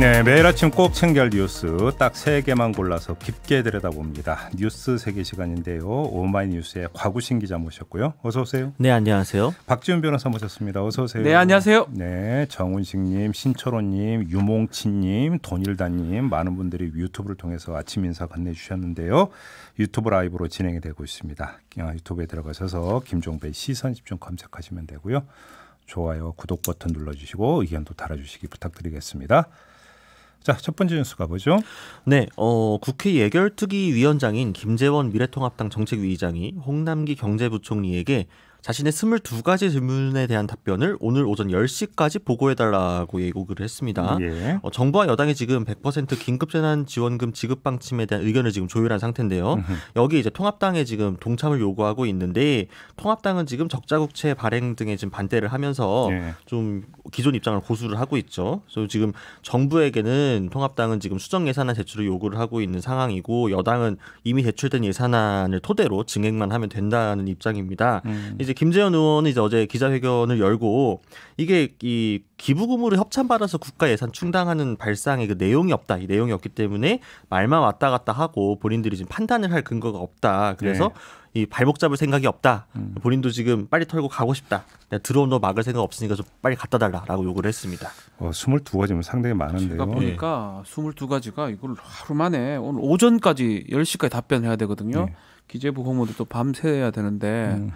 네, 매일 아침 꼭 챙겨할 뉴스 딱 세 개만 골라서 깊게 들여다봅니다. 뉴스 세계 시간인데요. 오마이뉴스의 과구신 기자 모셨고요. 어서 오세요. 네, 안녕하세요. 박지훈 변호사 모셨습니다. 어서 오세요. 네, 안녕하세요. 네, 정은식님, 신철호님, 유몽치님, 돈일다님 많은 분들이 유튜브를 통해서 아침 인사 건네주셨는데요. 유튜브 라이브로 진행이 되고 있습니다. 어, 유튜브에 들어가셔서 김종배 시선 집중 검색하시면 되고요. 좋아요, 구독 버튼 눌러주시고 의견도 달아주시기 부탁드리겠습니다. 자, 첫 번째 뉴스 가보죠. 네, 어, 국회 예결특위 위원장인 김재원 미래통합당 정책위의장이 홍남기 경제부총리에게 자신의 22가지 질문에 대한 답변을 오늘 오전 10시까지 보고해달라고 예고를 했습니다. 예. 어, 정부와 여당이 지금 100% 긴급재난지원금 지급 방침에 대한 의견을 지금 조율한 상태인데요. 여기 이제 통합당에 지금 동참을 요구하고 있는데 통합당은 지금 적자국채 발행 등에 지금 반대를 하면서 예. 좀 기존 입장을 고수를 하고 있죠. 그래서 지금 정부에게는 통합당은 지금 수정 예산안 제출을 요구를 하고 있는 상황이고 여당은 이미 제출된 예산안을 토대로 증액만 하면 된다는 입장입니다. 음. 이제 김재현 의원은 이제 어제 기자회견을 열고 이게 이 기부금으로 협찬받아서 국가 예산 충당하는 발상의그 내용이 없다. 이 내용이 없기 때문에 말만 왔다 갔다 하고 본인들이 지금 판단을 할 근거가 없다. 그래서 네. 이 발목 잡을 생각이 없다. 음. 본인도 지금 빨리 털고 가고 싶다. 내가 드론 너 막을 생각 없으니까 좀 빨리 갖다 달라라고 요구를 했습니다. 어, 22가지면 상당히 많은데요. 제가 예. 보니까 네. 22가지가 이걸 하루 만에 오늘 오전까지 10시까지 답변해야 되거든요. 네. 기재부 공무도또 밤새야 되는데 음.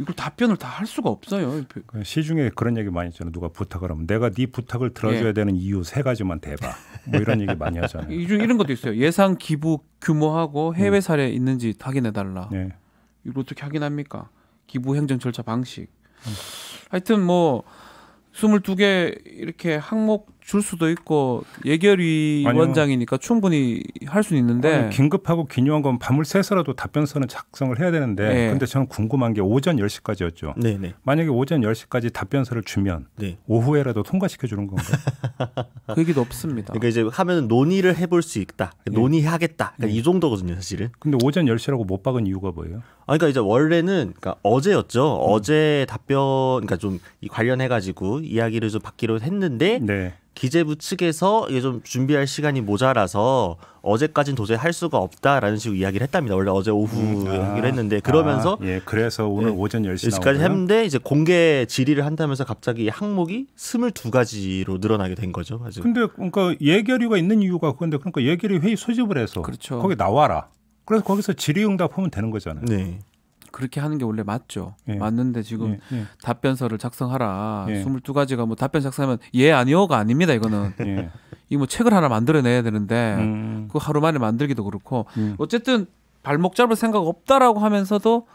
이걸 답변을 다 할 수가 없어요. 그 시중에 그런 얘기 많이 있잖아요. 누가 부탁을 하면 내가 네 부탁을 들어줘야 예. 되는 이유 세 가지만 대봐. 뭐 이런 얘기 많이 하잖아요. 이런 것도 있어요. 예상 기부 규모하고 해외 음. 사례 있는지 확인해 달라. 예. 네. 이걸 어떻게 확인합니까? 기부 행정 절차 방식. 음. 하여튼 뭐 22개 이렇게 항목 줄 수도 있고 예결위 아니요. 원장이니까 충분히 할 수는 있는데 아니, 긴급하고 긴요한건 밤을 새서라도 답변서는 작성을 해야 되는데 네. 근데 저는 궁금한 게 오전 10시까지였죠. 네네. 만약에 오전 10시까지 답변서를 주면 네. 오후에라도 통과시켜 주는 건가요? 그 얘기도 없습니다. 그러니까 이제 하면 논의를 해볼 수 있다. 그 논의하겠다. 그러니까 예. 이 정도거든요, 사실은. 근데 오전 10시라고 못 박은 이유가 뭐예요? 아, 그러니까 이제 원래는 그러니까 어제였죠. 음. 어제 답변 그러니까 좀 관련해 가지고 이야기를 좀 받기로 했는데 네. 기재부 측에서 이게 좀 준비할 시간이 모자라서 어제까지는 도저히 할 수가 없다라는 식으로 이야기를 했답니다. 원래 어제 오후 음, 아, 얘기를 했는데 그러면서 아, 예, 그래서 오늘 예, 오전 10시 까지 나오고요? 했는데 이제 공개 질의를 한다면서 갑자기 항목이 22가지로 늘어나게 된 거죠. 아주. 근데 그러니까 예결위가 있는 이유가 그런데 그러니까 예결위 회의 소집을 해서 그렇죠. 거기 나와라. 그래서 거기서 질의응답하면 되는 거잖아요. 네. 그렇게 하는 게 원래 맞죠. 예. 맞는데 지금 예. 예. 답변서를 작성하라. 예. 22가지가 뭐 답변 작성하면 예 아니요가 아닙니다. 이거는. 예. 이뭐 책을 하나 만들어내야 되는데 음. 그 하루 만에 만들기도 그렇고 음. 어쨌든 발목 잡을 생각 없다라고 하면서도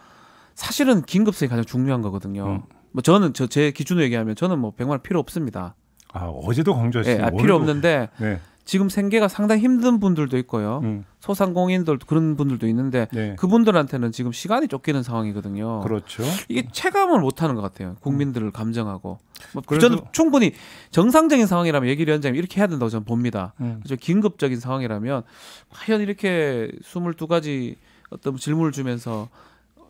사실은 긴급성이 가장 중요한 거거든요. 음. 뭐 저는 저 제 기준으로 얘기하면 저는 뭐 100만 원 필요 없습니다. 아 어제도 강조하시죠. 예, 아, 필요 없는데 네. 지금 생계가 상당히 힘든 분들도 있고요. 음. 소상공인들 그런 분들도 있는데 네. 그분들한테는 지금 시간이 쫓기는 상황이거든요. 그렇죠. 이게 음. 체감을 못 하는 것 같아요. 국민들을 감정하고. 뭐 그래서... 저는 충분히 정상적인 상황이라면 얘기를 위원장님 이렇게 해야 된다고 저는 봅니다. 음. 그렇죠. 긴급적인 상황이라면 과연 이렇게 22가지 어떤 질문을 주면서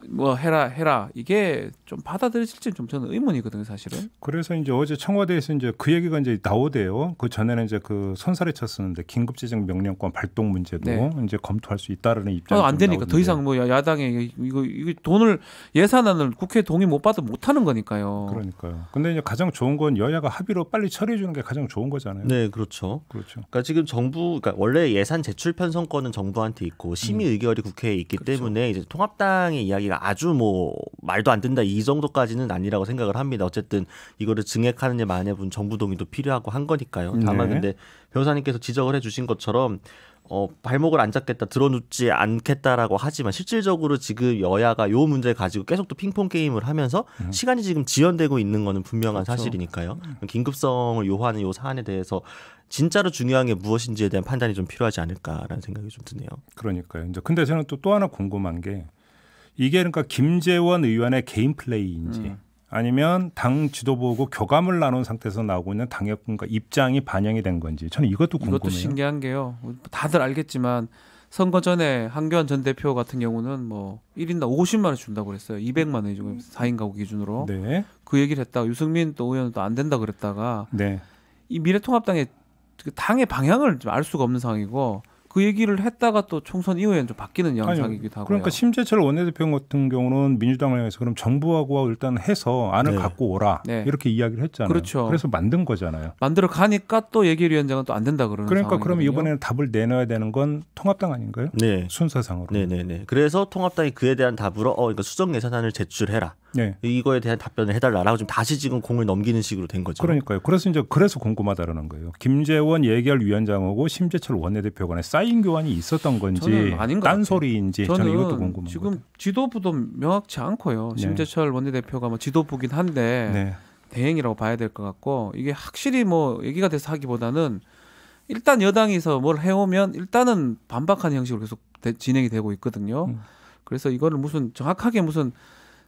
뭐 해라 해라 이게 좀 받아들일지 좀 저는 의문이거든요 사실은. 그래서 이제 어제 청와대에서 이제 그 얘기가 이제 나오대요. 그 전에는 이제 그선사에 쳤었는데 긴급재정 명령권 발동 문제도 네. 이제 검토할 수 있다라는 입장. 아, 어, 안 되니까 더 이상 뭐 야당에 이거 이거 돈을 예산안을 국회 동의 못 받아 못 하는 거니까요. 그러니까요. 근데 이제 가장 좋은 건 여야가 합의로 빨리 처리해 주는 게 가장 좋은 거잖아요. 네, 그렇죠. 그렇죠. 그러니까 지금 정부 그러니까 원래 예산 제출 편성권은 정부한테 있고 심의 음. 의결이 국회에 있기 그렇죠. 때문에 이제 통합당의 이야기가 아주 뭐 말도 안 된다 이 정도까지는 아니라고 생각을 합니다. 어쨌든 이거를 증액하는냐만냐분 정부 동의도 필요하고 한 거니까요. 다만 네. 근데 변호사님께서 지적을 해주신 것처럼 어, 발목을 안 잡겠다, 들어눕지 않겠다라고 하지만 실질적으로 지금 여야가 요 문제 가지고 계속 또 핑퐁 게임을 하면서 음. 시간이 지금 지연되고 있는 거는 분명한 그렇죠. 사실이니까요. 긴급성을 요하는 요 사안에 대해서 진짜로 중요한 게 무엇인지에 대한 판단이 좀 필요하지 않을까라는 생각이 좀 드네요. 그러니까요. 이제 근데 저는 또 또 하나 궁금한 게 이게 그러니까 김재원 의원의 개인 플레이인지 음. 아니면 당 지도부하고 교감을 나눈 상태에서 나오고 있는 당협군과 입장이 반영이 된 건지 저는 이것도 궁금해요. 이것도 신기한 게요. 다들 알겠지만 선거 전에 한교안 전 대표 같은 경우는 뭐 1인당 50만 원 준다고 그랬어요. 200만 원이 지금 4인 가구 기준으로. 네. 그 얘기를 했다가 유승민 또 의원은 또안 된다 그랬다가 네. 이 미래통합당의 그 당의 방향을 좀알 수가 없는 상황이고 그 얘기를 했다가 또 총선 이후에는 좀 바뀌는 양상이기도 하고 그러니까 심재철 원내대표 같은 경우는 민주당을 향해서 그럼 정부하고 일단 해서 안을 네. 갖고 오라 네. 이렇게 이야기를 했잖아요. 그렇죠. 그래서 만든 거잖아요. 만들어 가니까 또 예결위원장은 또 안 된다 그러는 그러니까 상황이거든요. 그러면 이번에는 답을 내놔야 되는 건 통합당 아닌가요? 네. 순서상으로. 네네네. 네. 그래서 통합당이 그에 대한 답으로 어 이거 수정 예산안을 제출해라. 네. 이거에 대한 답변을 해달라라고 지금 다시 지금 공을 넘기는 식으로 된 거죠. 그러니까요. 그래서 이제 그래서 궁금하다라는 거예요. 김재원 예결위원장하고 심재철 원내대표 간에 사인 교환이 있었던 건지 딴소리인지 저는, 저는 이것도 궁금합니다. 지금 지도부도 명확치 않고요. 네. 심재철 원내대표가 뭐 지도부긴 한데 네. 대행이라고 봐야 될 것 같고 이게 확실히 뭐 얘기가 돼서 하기보다는 일단 여당에서 뭘 해오면 일단은 반박하는 형식으로 계속 진행이 되고 있거든요. 음. 그래서 이거를 무슨 정확하게 무슨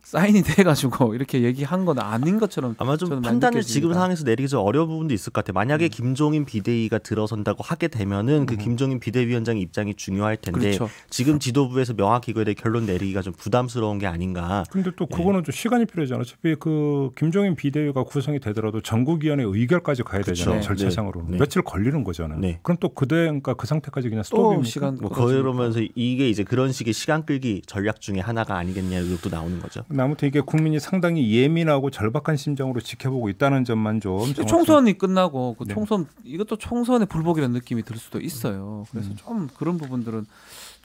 사인이 돼가지고 이렇게 얘기한 건 아닌 것처럼 아마 좀 판단을 지금 상황에서 내리기 좀 어려운 부분도 있을 것 같아요. 만약에 음. 김종인 비대위가 들어선다고 하게 되면은 그 음. 김종인 비대위원장 입장이 중요할 텐데 그렇죠. 지금 지도부에서 명확히 그거에 대해 결론 내리기가 좀 부담스러운 게 아닌가. 근데 또 예. 그거는 예. 좀 시간이 필요하잖아요. 어차피 그 김종인 비대위가 구성이 되더라도 전국위원회 의결까지 가야 그렇죠. 되잖아요. 네. 절차상으로는 네. 며칠 걸리는 거잖아요. 네. 그럼 또 그대 그러니까 그 상태까지 그냥 스톱이 시간 뭐 그러면서 이게 이제 그런 식의 시간 끌기 전략 중에 하나가 아니겠냐 의혹도 나오는 거죠. 아무튼 이게 국민이 상당히 예민하고 절박한 심정으로 지켜보고 있다는 점만 좀 총선이 끝나고 그 네. 총선 네. 이것도 총선의 불복이라는 느낌이 들 수도 있어요. 그래서 음. 좀 그런 부분들은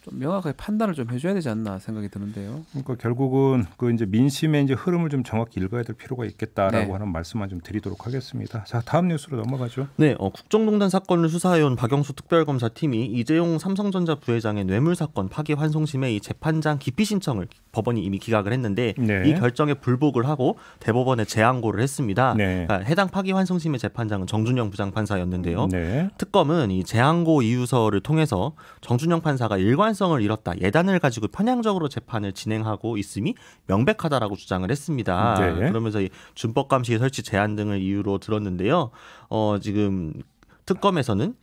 좀 명확하게 판단을 좀 해줘야 되지 않나 생각이 드는데요. 그러니까 결국은 그 이제 민심의 이제 흐름을 좀 정확히 읽어야 될 필요가 있겠다라고 네. 하는 말씀만 좀 드리도록 하겠습니다. 자 다음 뉴스로 넘어가죠. 네, 어, 국정농단 사건을 수사해온 박영수 특별검사 팀이 이재용 삼성전자 부회장의 뇌물 사건 파기 환송심의 이 재판장 기피 신청을 법원이 이미 기각을 했는데 네. 이 결정에 불복을 하고 대법원에 재항고를 했습니다. 네. 그러니까 해당 파기 환송심의 재판장은 정준영 부장 판사였는데요. 네. 특검은 이 재항고 이유서를 통해서 정준영 판사가 일관 일관성을 잃었다. 예단을 가지고 편향적으로 재판을 진행하고 있음이 명백하다라고 주장을 했습니다. 네. 그러면서 준법 감시 설치 제한 등을 이유로 들었는데요. 어, 지금 특검에서는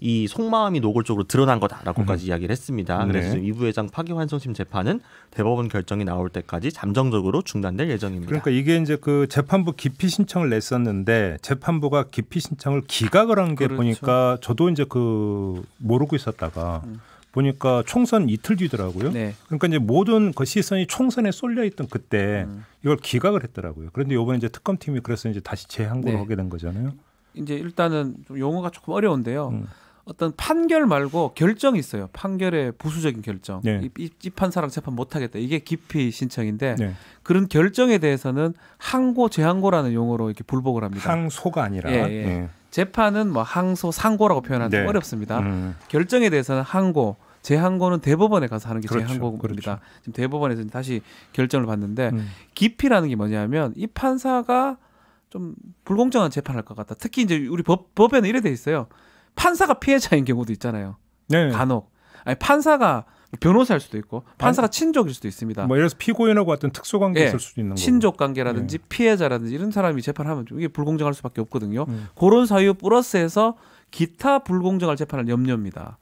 이 속마음이 노골적으로 드러난 거다라고까지 음. 이야기를 했습니다. 네. 그래서 이 부회장 파기환송심 재판은 대법원 결정이 나올 때까지 잠정적으로 중단될 예정입니다. 그러니까 이게 이제 그 재판부 기피 신청을 냈었는데 재판부가 기피 신청을 기각을 한게 그렇죠. 보니까 저도 이제 그 모르고 있었다가 음. 보니까 총선 이틀 뒤더라고요. 네. 그러니까 이제 모든 그 시선이 총선에 쏠려 있던 그때 음. 이걸 기각을 했더라고요. 그런데 이번에 이제 특검팀이 그래서 이제 다시 재항고를 네. 하게 된 거잖아요. 이제 일단은 좀 용어가 조금 어려운데요. 음. 어떤 판결 말고 결정이 있어요. 판결의 부수적인 결정. 네. 이, 이, 판사랑 재판 못하겠다. 이게 기피 신청인데 네. 그런 결정에 대해서는 항고, 재항고라는 용어로 이렇게 불복을 합니다. 항소가 아니라. 예, 예. 예. 재판은 뭐 항소, 상고라고 표현하는데 네. 어렵습니다. 음. 결정에 대해서는 항고, 재항고는 대법원에 가서 하는 게 그렇죠. 재항고입니다. 그렇죠. 지금 대법원에서 다시 결정을 받는데 음. 기피라는 게 뭐냐면 이 판사가 좀 불공정한 재판할 것 같다. 특히 이제 우리 법, 법에는 이래 돼 있어요. 판사가 피해자인 경우도 있잖아요. 네. 간혹 아니 판사가 변호사일 수도 있고 판사가 친족일 수도 있습니다. 뭐 예를 들어서 피고인하고 어떤 특수 관계 네. 예. 있을 수도 있는 거 친족 관계라든지 네. 피해자라든지 이런 사람이 재판하면 이게 불공정할 수밖에 없거든요. 음. 그런 사유 플러스에서 기타 불공정할 재판을 염려입니다.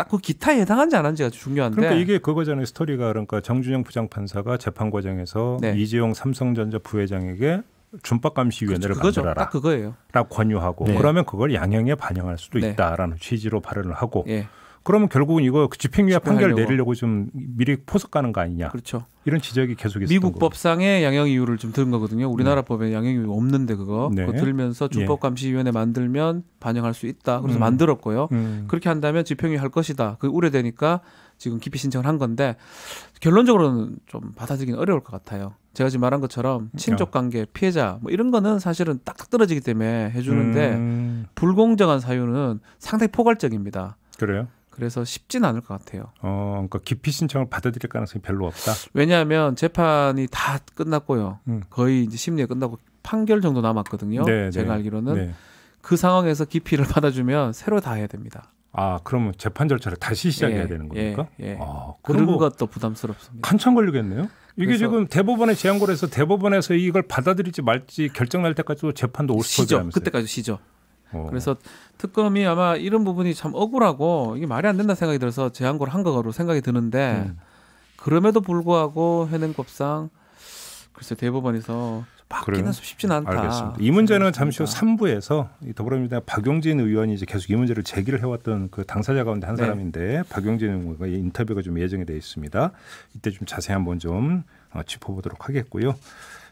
딱그 기타에 해당한지 안 한지가 중요한데. 그러니까 이게 그거잖아요. 스토리가 그러니까 정준영 부장판사가 재판 과정에서 네. 이재용 삼성전자 부회장에게 준법감시위원회를 그렇죠. 만들어라. 딱 그거예요. 라고 권유하고 네. 그러면 그걸 양형에 반영할 수도 네. 있다라는 취지로 발언을 하고 네. 그러면 결국은 이거 그 집행유예 판결 내리려고 좀 미리 포석 가는 거 아니냐. 그렇죠. 이런 지적이 계속 있었던 미국 법상의 양형 이유를 좀 들은 거거든요. 우리나라 네. 법에 양형 이유 없는데 그거 네. 그거 들면서 으 예. 준법감시위원회 만들면 반영할 수 있다. 그래서 음. 만들었고요. 음. 그렇게 한다면 집행유예 할 것이다. 그 우려되니까 지금 기피 신청을 한 건데 결론적으로는 좀 받아들이기는 어려울 것 같아요. 제가 지금 말한 것처럼 그렇죠. 친족 관계, 피해자 뭐 이런 거는 사실은 딱딱 떨어지기 때문에 해주는데 음. 불공정한 사유는 상당히 포괄적입니다. 그래요? 그래서 쉽진 않을 것 같아요. 어, 그러니까 기피 신청을 받아들일 가능성이 별로 없다. 왜냐하면 재판이 다 끝났고요. 음. 거의 이제 심리가 끝나고 판결 정도 남았거든요. 네, 네. 제가 네. 알기로는 네. 그 상황에서 기피를 받아주면 새로 다 해야 됩니다. 아, 그러면 재판 절차를 다시 시작해야 예, 되는 겁니까? 예, 예. 아, 그런 것도 부담스럽습니다. 한참 걸리겠네요. 이게 지금 대법원에 제한고에서 대법원에서 이걸 받아들일지 말지 결정 날 때까지도 재판도 오십 시죠. 그때까지 시죠. 어. 그래서 특검이 아마 이런 부분이 참 억울하고 이게 말이 안 된다 생각이 들어서 제한고를 한 거로 생각이 드는데 음. 그럼에도 불구하고 해행법상 글쎄 대법원에서 바뀌는 쉽진 않다. 알겠습니다. 이 문제는 잠시 후 3부에서 더불어민주당 박용진 의원이 이제 계속 이 문제를 제기를 해왔던 그 당사자 가운데 한 네. 사람인데 박용진 의원과 인터뷰가 좀 예정이 돼 있습니다. 이때 좀 자세히 한번 좀 어, 짚어보도록 하겠고요.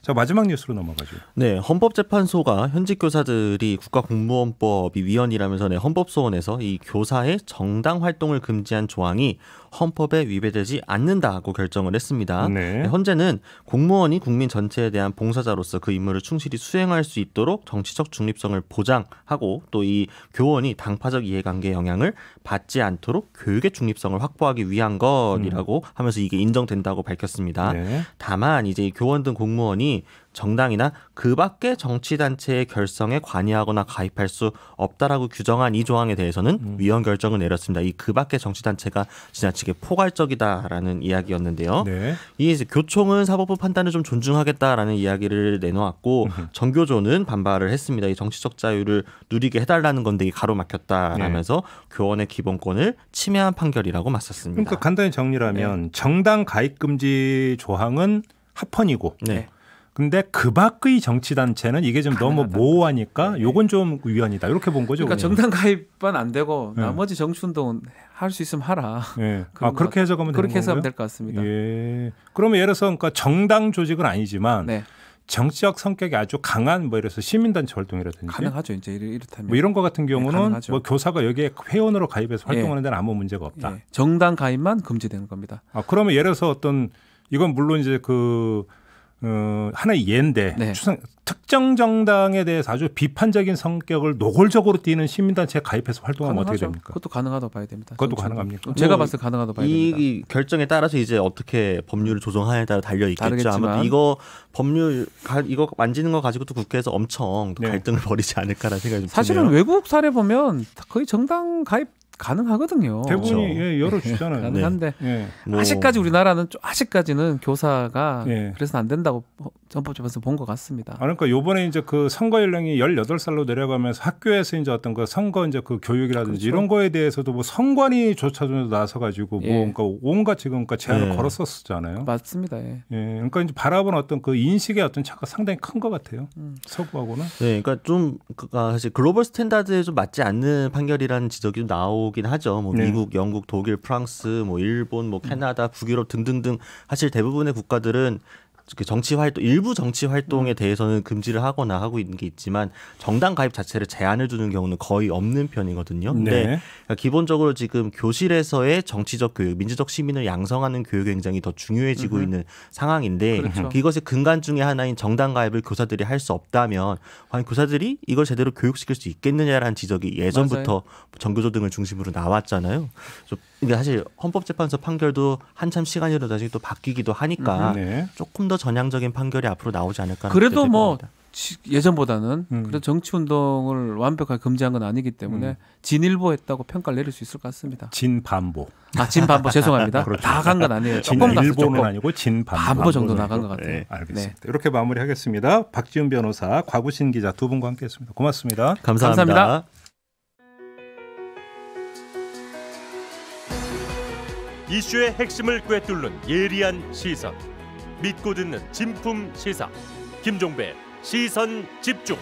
자 마지막 뉴스로 넘어가죠. 네, 헌법재판소가 현직 교사들이 국가공무원법이 위헌이라면서 헌법소원에서 이 교사의 정당 활동을 금지한 조항이 헌법에 위배되지 않는다고 결정을 했습니다. 네. 네. 현재는 공무원이 국민 전체에 대한 봉사자로서 그 임무를 충실히 수행할 수 있도록 정치적 중립성을 보장하고 또 이 교원이 당파적 이해관계 영향을 받지 않도록 교육의 중립성을 확보하기 위한 것이라고 음. 하면서 이게 인정된다고 밝혔습니다. 네. 다만 이제 이 교원 등 공무원이 정당이나 그 밖의 정치단체의 결성에 관여하거나 가입할 수 없다라고 규정한 이 조항에 대해서는 음. 위헌 결정을 내렸습니다. 이그 밖의 정치단체가 지나치게 포괄적이다라는 이야기였는데요. 네. 이 교총은 사법부 판단을 좀 존중하겠다라는 이야기를 내놓았고 정교조는 반발을 했습니다. 이 정치적 자유를 누리게 해달라는 건데 가로막혔다라면서 네. 교원의 기본권을 침해한 판결이라고 맞섰습니다. 그러니까 간단히 정리하면 네. 정당 가입 금지 조항은 합헌이고 네. 근데 그 밖의 정치 단체는 이게 좀 너무 모호하니까 예. 요건 좀 위헌이다 이렇게 본 거죠. 그러니까 정당 가입만 안 되고 네. 나머지 정치 운동은 할 수 있으면 하라. 네. 아 그렇게 해석하면 그렇게 해석하면 될 것 같습니다. 예. 그러면 예를 들어서 그러니까 정당 조직은 아니지만 네. 정치적 성격이 아주 강한 뭐 이래서 시민단체 활동이라든지 가능하죠 이제 이렇다면 뭐 이런 거 같은 네, 경우는 네, 뭐 교사가 여기에 회원으로 가입해서 활동하는 데는 아무 문제가 없다. 정당 가입만 금지되는 겁니다. 아 그러면 예를 들어서 어떤 이건 물론 이제 그 어, 하나의 예인데 네. 추상, 특정 정당에 대해서 아주 비판적인 성격을 노골적으로 띄는 시민단체에 가입해서 활동하면 가능하죠. 어떻게 됩니까? 그것도 가능하다고 봐야 됩니다. 그것도 저 가능합니까? 제가 뭐, 봤을 때 가능하다고 봐야 이, 됩니다. 이 결정에 따라서 이제 어떻게 법률을 조정하에 따라 달려 있겠죠. 아무튼 이거 법률 가, 이거 만지는 거 가지고도 국회에서 엄청 네. 갈등을 벌이지 않을까라는 생각이 좀 사실은 드네요. 외국 사례 보면 거의 정당 가입 가능하거든요. 대부분이 그렇죠. 예, 열어주잖아요. 가능한데 네. 뭐... 아직까지 우리나라는 아직까지는 교사가 네. 예. 그래서 안 된다고 헌법재판소 본것 같습니다. 아, 그러니까 요번에 이제 그 선거 연령이 18살로 내려가면서 학교에서 이제 어떤 그 선거 이제 그 교육이라든지 그렇죠. 이런 거에 대해서도 뭐 선관위조차도 나서 가지고 뭐 예. 뭐 그러니까 온갖 지금 그러니까 제한을 예. 걸었었잖아요. 맞습니다. 예. 예. 그러니까 이제 바라본 어떤 그 인식의 어떤 차가 상당히 큰 것 같아요. 음. 서구하고는. 네. 그러니까 좀그니까 아, 사실 글로벌 스탠다드에 좀 맞지 않는 판결이라는 지적이 나오긴 하죠. 뭐 네. 미국, 영국, 독일, 프랑스, 뭐 일본, 뭐 캐나다, 북유럽 등등등 사실 대부분의 국가들은 정치 활동 일부 정치 활동에 대해서는 금지를 하거나 하고 있는 게 있지만 정당 가입 자체를 제한을 두는 경우는 거의 없는 편이거든요. 근데 그 기본적으로 지금 교실에서의 정치적 교육, 민주적 시민을 양성하는 교육이 굉장히 더 중요해지고 음 있는 상황인데 그렇죠. 이것의 근간 중에 하나인 정당 가입을 교사들이 할 수 없다면 과연 교사들이 이걸 제대로 교육시킬 수 있겠느냐라는 지적이 예전부터 맞아요. 전교조 등을 중심으로 나왔잖아요. 근데 사실 헌법재판소 판결도 한참 시간이 흐르다 지또 바뀌기도 하니까 음, 네. 조금 더 전향적인 판결이 앞으로 나오지 않을까. 그래도 뭐 겁니다. 예전보다는 음. 그래 정치 운동을 완벽하게 금지한 건 아니기 때문에 음. 진일보했다고 평가를 내릴 수 있을 것 같습니다. 진반보. 아 진반보 죄송합니다. 그렇죠. 나간 건 아니에요. 진일보는 아니고 진반보 반보 정도 나간 것 예, 같아요. 네, 알겠습니다. 네. 이렇게 마무리하겠습니다. 박지훈 변호사, 곽우신 기자 두 분과 함께했습니다. 고맙습니다. 감사합니다. 감사합니다. 이슈의 핵심을 꿰뚫는 예리한 시선. 믿고 듣는 진품 시사 김종배 시선 집중.